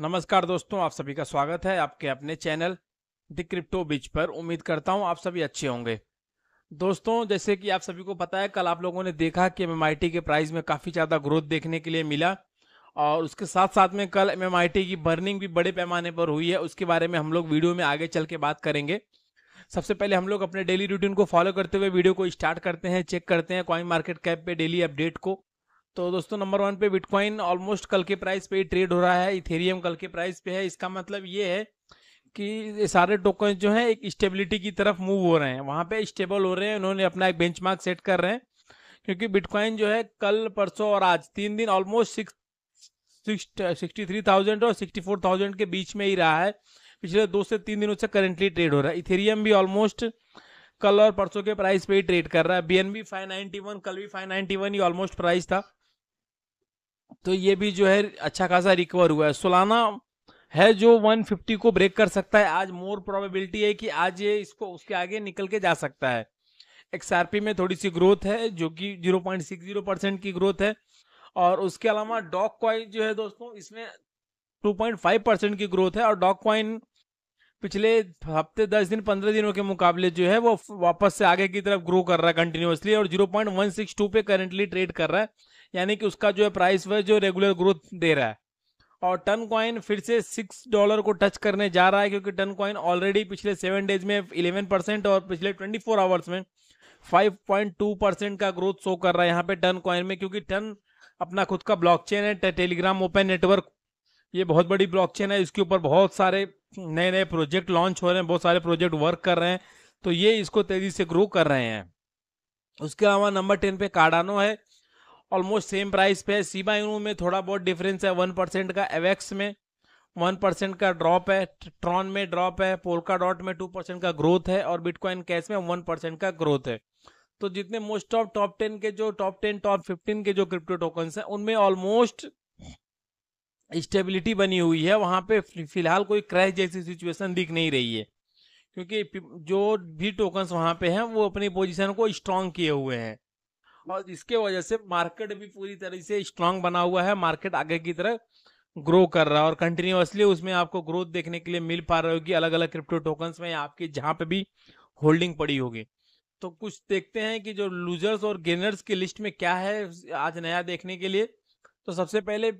नमस्कार दोस्तों आप सभी का स्वागत है आपके अपने चैनल द क्रिप्टो बीच पर उम्मीद करता हूं आप सभी अच्छे होंगे दोस्तों जैसे कि आप सभी को पता है कल आप लोगों ने देखा कि एम के प्राइस में काफ़ी ज़्यादा ग्रोथ देखने के लिए मिला और उसके साथ साथ में कल एम की बर्निंग भी बड़े पैमाने पर हुई है उसके बारे में हम लोग वीडियो में आगे चल के बात करेंगे सबसे पहले हम लोग अपने डेली रूटीन को फॉलो करते हुए वीडियो को स्टार्ट करते हैं चेक करते हैं कॉइन मार्केट कैप पे डेली अपडेट को तो दोस्तों नंबर वन पे बिटकॉइन ऑलमोस्ट कल के प्राइस पे ट्रेड हो रहा है इथेरियम कल के प्राइस पे है इसका मतलब ये है कि सारे टोकन जो हैं एक स्टेबिलिटी की तरफ मूव हो रहे हैं वहाँ पे स्टेबल हो रहे हैं उन्होंने अपना एक बेंचमार्क सेट कर रहे हैं क्योंकि बिटकॉइन जो है कल परसों और आज तीन दिन almost six sixty three thousand और सिक्सटी फोर थाउजेंड के बीच में ही रहा है पिछले दो से तीन दिनों से करेंटली ट्रेड हो रहा है इथेरियम भी ऑलमोस्ट कल और परसों के प्राइस पे ही ट्रेड कर रहा है B N five ninety one कल भी फाइव नाइन्टी वन ही ऑलमोस्ट प्राइस था तो ये भी जो है अच्छा खासा रिकवर हुआ है सोलाना है जो 150 को ब्रेक कर सकता है आज मोर प्रोबेबिलिटी है कि आज ये इसको उसके आगे निकल के जा सकता है एक्सआरपी में थोड़ी सी ग्रोथ है जो कि 0.60 परसेंट की ग्रोथ है और उसके अलावा डॉक क्वाइन जो है दोस्तों इसमें 2.5 परसेंट की ग्रोथ है और डॉक क्वाइन पिछले हफ्ते दस दिन पंद्रह दिनों के मुकाबले जो है वो वापस से आगे की तरफ ग्रो कर रहा है कंटिन्यूसली और जीरो पे करेंटली ट्रेड कर रहा है यानी कि उसका जो है प्राइस वह जो रेगुलर ग्रोथ दे रहा है और टन कॉइन फिर से सिक्स डॉलर को टच करने जा रहा है क्योंकि टन कॉइन ऑलरेडी पिछले सेवन डेज में इलेवन परसेंट और पिछले ट्वेंटी फोर आवर्स में फाइव पॉइंट टू परसेंट का ग्रोथ शो कर रहा है यहाँ पे टन कॉइन में क्योंकि टन अपना खुद का ब्लॉक चेन है टेलीग्राम ओपन नेटवर्क ये बहुत बड़ी ब्लॉक चेन है इसके ऊपर बहुत सारे नए नए प्रोजेक्ट लॉन्च हो रहे हैं बहुत सारे प्रोजेक्ट वर्क कर रहे हैं तो ये इसको तेजी से ग्रो कर रहे हैं उसके अलावा नंबर टेन पे कार्डानो है ऑलमोस्ट सेम प्राइस पे है सीमा इनू में थोड़ा बहुत डिफरेंस है वन परसेंट का एवेक्स में वन परसेंट का ड्रॉप है ट्रॉन में ड्रॉप है पोलका डॉट में टू परसेंट का ग्रोथ है और बिटकॉइन कैश में वन परसेंट का ग्रोथ है तो जितने मोस्ट ऑफ टॉप टेन के जो टॉप टेन टॉप फिफ्टीन के जो क्रिप्टो टोकन्स हैं उनमें ऑलमोस्ट स्टेबिलिटी बनी हुई है वहां पे फिलहाल कोई क्रैश जैसी सिचुएशन दिख नहीं रही है क्योंकि जो भी टोकन्स वहां पे हैं वो अपनी पोजीशन को स्ट्रांग किए हुए हैं और इसके वजह से मार्केट भी पूरी तरह से स्ट्रांग बना हुआ है मार्केट आगे की तरह ग्रो कर रहा है और कंटिन्यूसली उसमें आपको ग्रोथ देखने के लिए मिल पा रही होगी अलग अलग क्रिप्टो टोकन्स में आपकी जहाँ पे भी होल्डिंग पड़ी होगी तो कुछ देखते हैं कि जो लूजर्स और गेनर्स की लिस्ट में क्या है आज नया देखने के लिए तो सबसे पहले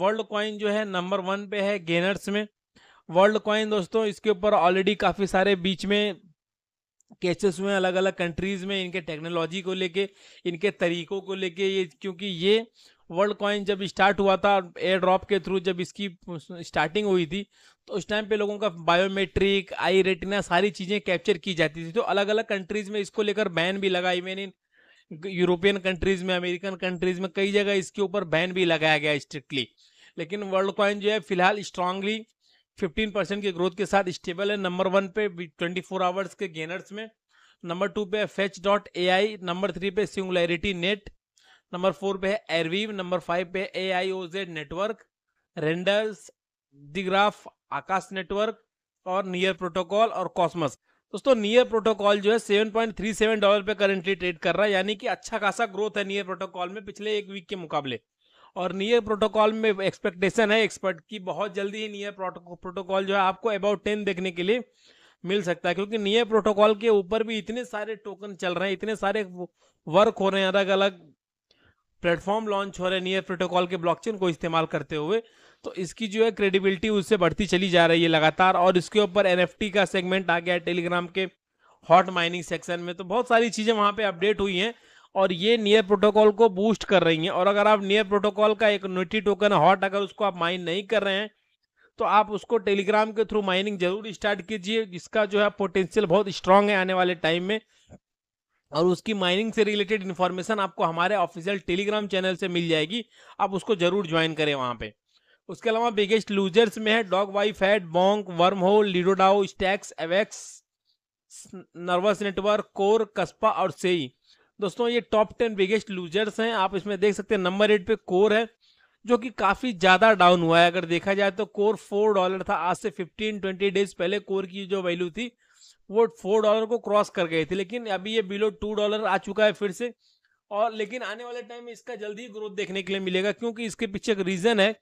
वर्ल्ड कॉइन जो है नंबर वन पे है गेनर्स में वर्ल्ड कॉइन दोस्तों इसके ऊपर ऑलरेडी काफ़ी सारे बीच में केसेस हुए अलग अलग कंट्रीज में इनके टेक्नोलॉजी को लेके इनके तरीकों को लेके ये क्योंकि ये वर्ल्ड कॉइन जब स्टार्ट हुआ था एयर ड्रॉप के थ्रू जब इसकी स्टार्टिंग हुई थी तो उस टाइम पे लोगों का बायोमेट्रिक आई रेटिना सारी चीज़ें कैप्चर की जाती थी तो अलग अलग कंट्रीज में इसको लेकर बैन भी लगा इवन इन यूरोपियन कंट्रीज में अमेरिकन कंट्रीज में कई जगह इसके ऊपर बैन भी लगाया गया स्ट्रिक्टली लेकिन वर्ल्ड कॉइन जो है फिलहाल स्ट्रांगली 15 परसेंट के ग्रोथ के साथ स्टेबल है नंबर वन पे 24 आवर्स के गेनर्स में नंबर टू पे Fetch dot A I number three पे सिंगुलरिटी नेट नंबर फोर पे है एरवीव नंबर फाइव पे A I O Z network renders The Graph Akash network और नियर प्रोटोकॉल और कॉस्मस दोस्तों नियर प्रोटोकॉल जो है 7.37 डॉलर पे करेंटली ट्रेड कर रहा है यानी कि अच्छा खासा ग्रोथ है नियर प्रोटोकॉल में पिछले एक वीक के मुकाबले और नियर प्रोटोकॉल में एक्सपेक्टेशन है एक्सपर्ट की बहुत जल्दी ही नियर प्रोटोकॉल जो है आपको अबाउट टेन देखने के लिए मिल सकता है क्योंकि नियर प्रोटोकॉल के ऊपर भी इतने सारे टोकन चल रहे हैं इतने सारे वर्क हो रहे हैं अलग अलग प्लेटफॉर्म लॉन्च हो रहे हैं नियर प्रोटोकॉल के ब्लॉकचेन को इस्तेमाल करते हुए तो इसकी जो है क्रेडिबिलिटी उससे बढ़ती चली जा रही है लगातार और इसके ऊपर एन का सेगमेंट आ गया है टेलीग्राम के हॉट माइनिंग सेक्शन में तो बहुत सारी चीज़ें वहाँ पे अपडेट हुई हैं और ये नियर प्रोटोकॉल को बूस्ट कर रही हैं और अगर आप नियर प्रोटोकॉल का एक नोटी टोकन हॉट अगर उसको आप माइन नहीं कर रहे हैं तो आप उसको टेलीग्राम के थ्रू माइनिंग जरूर स्टार्ट कीजिए जिसका जो है पोटेंशियल बहुत स्ट्रांग है आने वाले टाइम में और उसकी माइनिंग से रिलेटेड इन्फॉर्मेशन आपको हमारे ऑफिशियल टेलीग्राम चैनल से मिल जाएगी आप उसको जरूर ज्वाइन करें वहाँ पे उसके अलावा बिगेस्ट लूजर्स में है dogwifhat Bonk Wormhole LidoDAO Stacks Avax Nervos network Core Kaspa और सेई दोस्तों ये टॉप टेन बिगेस्ट लूजर्स हैं आप इसमें देख सकते हैं नंबर एट पे कोर है जो कि काफी ज्यादा डाउन हुआ है अगर देखा जाए तो कोर फोर डॉलर था आज से फिफ्टीन ट्वेंटी डेज पहले कोर की जो वैल्यू थी वो फोर डॉलर को क्रॉस कर गई थी लेकिन अभी ये बिलो टू डॉलर आ चुका है फिर से और लेकिन आने वाले टाइम में इसका जल्दी ग्रोथ देखने के लिए मिलेगा क्योंकि इसके पीछे एक रीजन है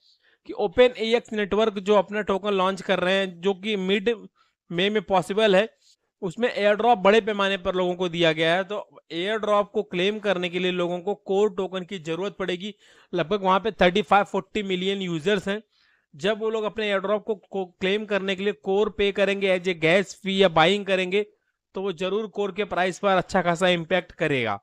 कि ओपन ए नेटवर्क जो अपना टोकन लॉन्च कर रहे हैं जो कि मिड मे में पॉसिबल है उसमें एयर ड्रॉप बड़े पैमाने पर लोगों को दिया गया है तो एयर ड्रॉप को क्लेम करने के लिए लोगों को कोर टोकन की जरूरत पड़ेगी लगभग वहां पे 35-40 मिलियन यूजर्स हैं जब वो लोग अपने एयर ड्रॉप को, क्लेम करने के लिए कोर पे करेंगे एज ए गैस फी या बाइंग करेंगे तो वो जरूर कोर के प्राइस पर अच्छा खासा इम्पैक्ट करेगा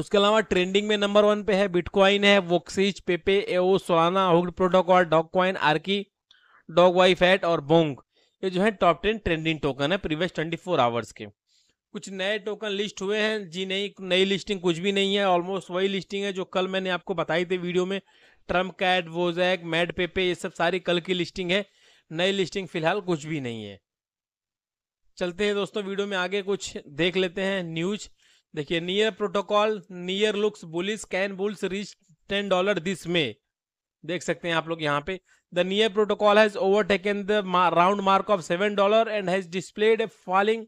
उसके अलावा ट्रेंडिंग में नंबर वन पे है बिटकॉइन है Voxies Pepe AO Solana protocol Dogecoin Archie dogwifhat और बोंग ये जो है टॉप टेन ट्रेंडिंग टोकन है प्रीवियस ट्वेंटी फोर आवर्स के कुछ नए टोकन लिस्ट हुए हैं जी नहीं नई लिस्टिंग कुछ भी नहीं है ऑलमोस्ट वही लिस्टिंग है जो कल मैंने आपको बताई थी वीडियो में Trump cat Wojak mad Pepe ये सब सारी कल की लिस्टिंग है नई लिस्टिंग फिलहाल कुछ भी नहीं है चलते हैं दोस्तों वीडियो में आगे कुछ देख लेते हैं न्यूज देखिए Near protocol Near looks bullish can bulls reach ten dollar this में देख सकते हैं आप लोग यहाँ पे the Near protocol has overtaken the round mark of seven dollar and has displayed a falling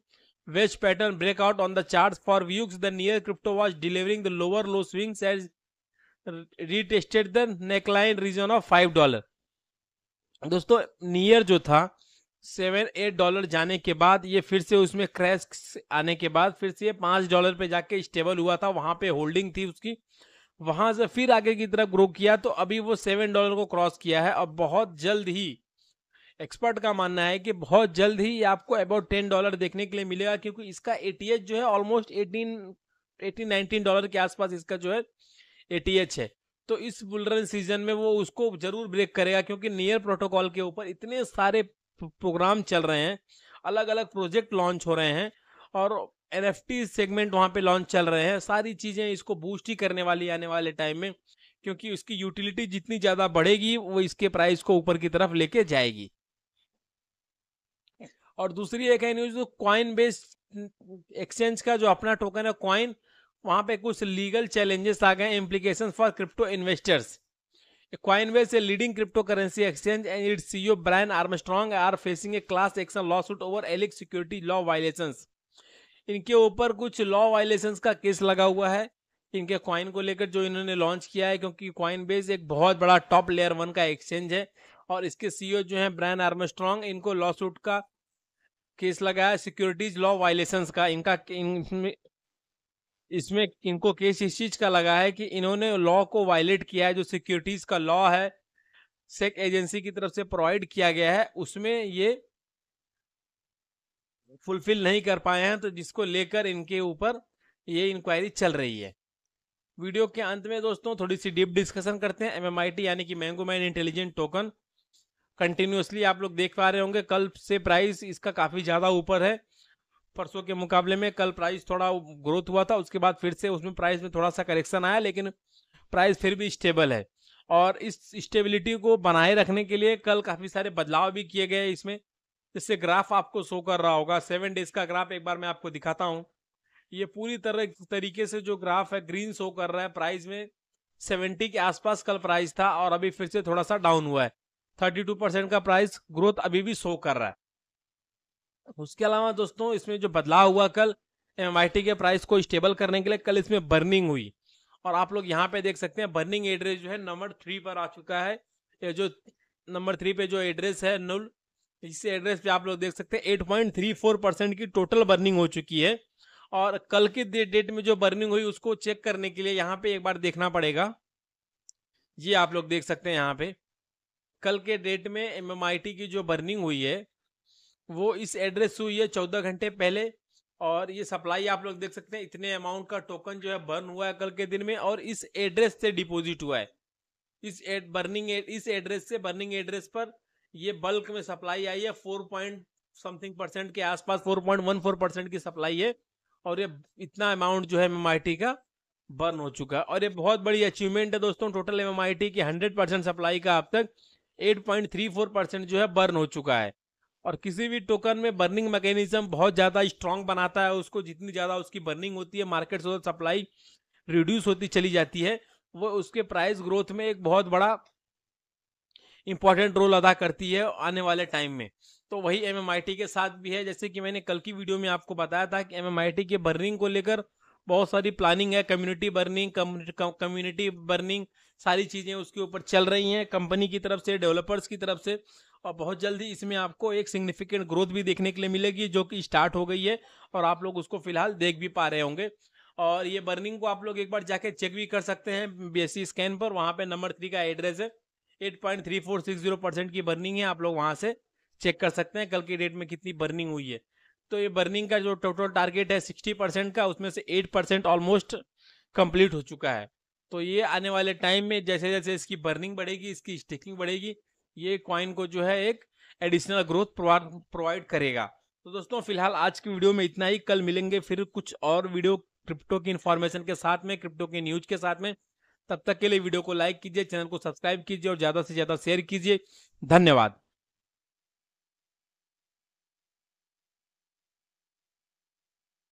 wedge pattern breakout on the charts for weeks the Near crypto was delivering the lower low swings as retested the neckline region of five dollar दोस्तों Near जो था seven eight dollar जाने के बाद ये फिर से उसमें क्रैश आने के बाद फिर से ये पांच डॉलर पे जाके स्टेबल हुआ था वहां पे होल्डिंग थी उसकी वहां से फिर आगे की तरफ ग्रो किया तो अभी वो सेवन डॉलर को क्रॉस किया है और बहुत जल्द ही एक्सपर्ट का मानना है कि बहुत जल्द ही आपको अबाउट टेन डॉलर देखने के लिए मिलेगा क्योंकि इसका एटीएच जो है almost eighteen eighteen nineteen dollar के आसपास इसका जो है एटीएच है तो इस बुलरन सीजन में वो उसको जरूर ब्रेक करेगा क्योंकि नियर प्रोटोकॉल के ऊपर इतने सारे प्रोग्राम चल रहे हैं अलग अलग प्रोजेक्ट लॉन्च हो रहे हैं और एन एफ टी सेगमेंट वहाँ पे लॉन्च चल रहे हैं सारी चीज़ें इसको बूस्ट ही करने वाली आने वाले टाइम में क्योंकि उसकी यूटिलिटी जितनी ज़्यादा बढ़ेगी वो इसके प्राइस को ऊपर की तरफ लेके जाएगी और दूसरी एक है news Coinbase based exchange का जो अपना टोकन है क्वाइन वहाँ पे कुछ लीगल चैलेंजेस आ गए implication for crypto investors Coinbase, a leading cryptocurrency exchange, and its Brian Armstrong are facing a class action lawsuit over एलिक सिक्योरिटी लॉ वायलेशन इनके ऊपर कुछ लॉ वायलेशन का केस लगा हुआ है इनके क्वाइन को लेकर जो इन्होंने लॉन्च किया है क्योंकि क्वाइन बेस एक बहुत बड़ा टॉप लेयर वन का एक्सचेंज है और इसके सीईओ जो हैं ब्रायन आर्मस्ट्रॉन्ग इनको लॉ सूट का केस लगा है सिक्योरिटीज लॉ वायलेशन का इनका इन, इसमें इनको केस इस चीज का लगा है कि इन्होंने लॉ को वायलेट किया है जो सिक्योरिटीज का लॉ है सेक एजेंसी की तरफ से प्रोवाइड किया गया है उसमें ये फुलफिल नहीं कर पाए हैं तो जिसको लेकर इनके ऊपर ये इंक्वायरी चल रही है वीडियो के अंत में दोस्तों थोड़ी सी डीप डिस्कशन करते हैं एम यानी कि mango man intelligent token continuously आप लोग देख पा रहे होंगे कल से प्राइस इसका काफ़ी ज़्यादा ऊपर है परसों के मुकाबले में कल प्राइस थोड़ा ग्रोथ हुआ था उसके बाद फिर से उसमें प्राइस में थोड़ा सा करेक्शन आया लेकिन प्राइस फिर भी स्टेबल है और इस स्टेबिलिटी को बनाए रखने के लिए कल काफ़ी सारे बदलाव भी किए गए इसमें इससे ग्राफ आपको शो कर रहा होगा सेवन डेज का ग्राफ एक बार मैं आपको दिखाता हूँ ये पूरी तरह तरीके से जो ग्राफ है ग्रीन शो कर रहा है प्राइस में सेवेंटी के आसपास कल प्राइस था और अभी फिर से थोड़ा सा डाउन हुआ है थर्टी टू परसेंट का प्राइस ग्रोथ अभी भी शो कर रहा है उसके अलावा दोस्तों इसमें जो बदलाव हुआ कल एम के प्राइस को स्टेबल करने के लिए कल इसमें बर्निंग हुई और आप लोग यहाँ पे देख सकते हैं बर्निंग एड्रेस जो है नंबर थ्री पर आ चुका है जो नंबर थ्री पे जो एड्रेस है नुल इसी एड्रेस पे आप लोग देख सकते हैं 8.34 परसेंट की टोटल बर्निंग हो चुकी है और कल के डेट में जो बर्निंग हुई उसको चेक करने के लिए यहाँ पे एक बार देखना पड़ेगा ये आप लोग देख सकते हैं यहाँ पे कल के डेट में एम की जो बर्निंग हुई है वो इस एड्रेस से हुई है चौदह घंटे पहले और ये सप्लाई आप लोग देख सकते हैं इतने अमाउंट का टोकन जो है बर्न हुआ है कल के दिन में और इस एड्रेस से डिपॉजिट हुआ है इस एड बर्निंग एड, इस एड्रेस से बर्निंग एड्रेस पर ये बल्क में सप्लाई आई है फोर पॉइंट समथिंग परसेंट के आसपास four point one four percent की सप्लाई है और ये इतना अमाउंट जो है एम का बर्न हो चुका है और ये बहुत बड़ी अचीवमेंट है दोस्तों टोटल एम की हंड्रेड परसेंट सप्लाई का अब तक एट परसेंट जो है बर्न हो चुका है और किसी भी टोकन में बर्निंग मैकेनिज्म बहुत ज़्यादा स्ट्रांग बनाता है उसको जितनी ज़्यादा उसकी बर्निंग होती है मार्केट से सप्लाई रिड्यूस होती चली जाती है वो उसके प्राइस ग्रोथ में एक बहुत बड़ा इंपॉर्टेंट रोल अदा करती है आने वाले टाइम में तो वही एम के साथ भी है जैसे कि मैंने कल की वीडियो में आपको बताया था कि एम के बर्निंग को लेकर बहुत सारी प्लानिंग है कम्युनिटी बर्निंग कम्युनिटी बर्निंग सारी चीज़ें उसके ऊपर चल रही हैं कंपनी की तरफ से डेवलपर्स की तरफ से और बहुत जल्दी इसमें आपको एक सिग्निफिकेंट ग्रोथ भी देखने के लिए मिलेगी जो कि स्टार्ट हो गई है और आप लोग उसको फिलहाल देख भी पा रहे होंगे और ये बर्निंग को आप लोग एक बार जाके चेक भी कर सकते हैं बी स्कैन पर वहाँ पर नंबर थ्री का एड्रेस है 8.3460 परसेंट की बर्निंग है आप लोग वहाँ से चेक कर सकते हैं कल की डेट में कितनी बर्निंग हुई है तो ये बर्निंग का जो टोटल टारगेट है 60 परसेंट का उसमें से 8 परसेंट ऑलमोस्ट कंप्लीट हो चुका है तो ये आने वाले टाइम में जैसे जैसे इसकी बर्निंग बढ़ेगी इसकी स्टिकिंग बढ़ेगी ये कॉइन को जो है एक एडिशनल ग्रोथ प्रोवाइड करेगा तो दोस्तों फिलहाल आज की वीडियो में इतना ही कल मिलेंगे फिर कुछ और वीडियो क्रिप्टो की इन्फॉर्मेशन के साथ में क्रिप्टो की न्यूज के साथ में तब तक के लिए वीडियो को लाइक कीजिए चैनल को सब्सक्राइब कीजिए और ज़्यादा से ज़्यादा शेयर कीजिए धन्यवाद